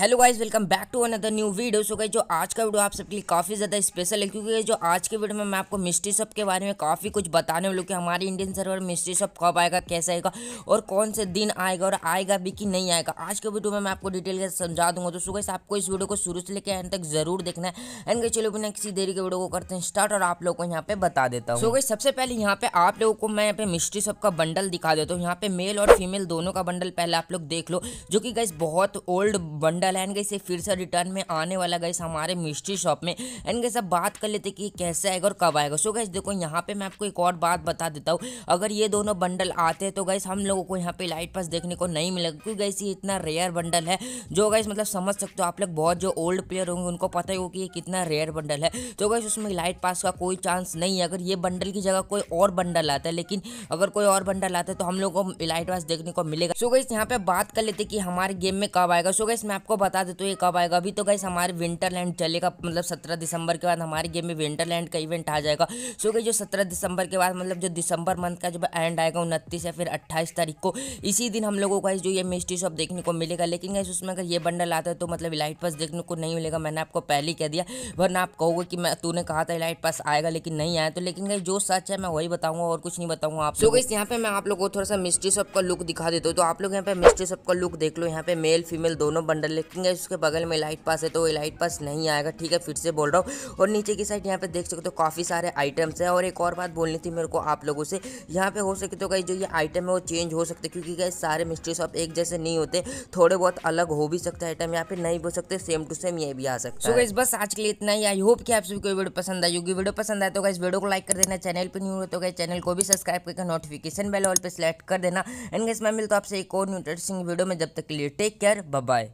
hello guys welcome back to another new video so गई जो आज का वीडियो आप सबके लिए काफ़ी ज़्यादा स्पेशल है क्योंकि जो आज के वीडियो में मैं आपको मिस्ट्री शॉप के बारे में काफ़ी कुछ बताने वालू कि हमारे इंडियन सर्वर मिस्ट्री शॉप कब आएगा कैसे आएगा और कौन से दिन आएगा और आएगा भी कि नहीं आएगा आज के वीडियो में मैं आपको डिटेल के समझा दूंगा तो सो गई आपको इस वीडियो को शुरू से लेकर एंड तक जरूर देखना है एंड गई चलो बिना किसी देरी के वीडियो को करते हैं स्टार्ट और आप लोग को यहाँ पे बता देता हूँ सो गई सबसे पहले यहाँ पे आप लोगों को मैं यहाँ पे मिस्ट्री शॉप का बंडल दिखा देता हूँ यहाँ पे मेल और फीमेल दोनों का बंडल पहले आप लोग देख लो जो कि गई बहुत ओल्ड बंडल डाला एंड गई फिर से रिटर्न में आने वाला गई हमारे मिस्ट्री शॉप में एंड गई बात कर लेते कि कैसे आएगा और कब आएगा सो गैस देखो यहाँ पे मैं आपको एक और बात बता देता हूँ अगर ये दोनों बंडल आते हैं तो गैस हम लोगों को यहाँ पे लाइट पास देखने को नहीं मिलेगा क्योंकि गैस ये इतना रेयर बंडल है जो गैस मतलब समझ सकते हो आप लोग बहुत जो ओल्ड प्लेयर होंगे उनको पता ही हो कि ये कितना रेयर बंडल है तो गैस उसमें लाइट पास का कोई चांस नहीं है अगर ये बंडल की जगह कोई और बंडल आता है लेकिन अगर कोई और बंडल आता है तो हम लोग को लाइट पास देखने को मिलेगा सो गैस यहाँ पे बात कर लेते कि हमारे गेम में कब आएगा सो गैस मैं आपको बता देते तो ये कब आएगा अभी तो गाइस हमारे विंटरलैंड चलेगा मतलब सत्रह दिसंबर के बाद हमारे गेम में विंटरलैंड का इवेंट आ जाएगा सो गई जो सत्रह दिसंबर के बाद मतलब जो दिसंबर मंथ का जो एंड आएगा उनतीस या फिर अट्ठाईस तारीख को इसी दिन हम लोगों को जो ये मिस्ट्री शॉप देखने को मिलेगा लेकिन गाइस उसमें अगर ये बंडल आता है तो मतलब लाइट पास देखने को नहीं मिलेगा मैंने आपको पहले ही कह दिया वरना आप कहोगे कि मैं तूने कहा था इलाइट पास आएगा लेकिन नहीं आया तो लेकिन गाइस जो सच है मैं वही बताऊंगा और कुछ नहीं बताऊंगा आप सो गाइस यहाँ पे मैं आप लोगों को थोड़ा सा मिस्ट्री शॉप का लुक दिखा देता हूँ तो आप लोग यहाँ पे मिस्ट्री शॉप का लुक देख लो यहाँ पे मेल फीमेल दोनों बंडल देखेंगे उसके बगल में लाइट पास है तो वो लाइट पास नहीं आएगा ठीक है फिर से बोल रहा हूँ और नीचे की साइड यहाँ पे देख सकते हो काफ़ी सारे आइटम्स है और एक और बात बोलनी थी मेरे को आप लोगों से यहाँ पे हो सके तो कहीं जो ये आइटम है वो चेंज हो सकते क्योंकि कहीं सारे मिस्ट्री शॉप एक जैसे नहीं होते थोड़े बहुत अलग हो भी सकते आइटम यहाँ पे नहीं बोल सकते सेम टू सेम ये भी आ सकते है इस बस आज के लिए इतना ही आई होप कि आप सभी को वीडियो पसंद आई होगी वीडियो पसंद आए तो इस वीडियो को लाइक कर देना चैनल पर न्यू हो तो चैनल को भी सब्सक्राइब करके नोटिफिकेशन बेल ऑल पर सिलेक्ट कर देना एंड गैस मैं मिलता हूँ आपसे एक और इंटरेस्टिंग वीडियो में जब तक के लिए टेक केयर बाय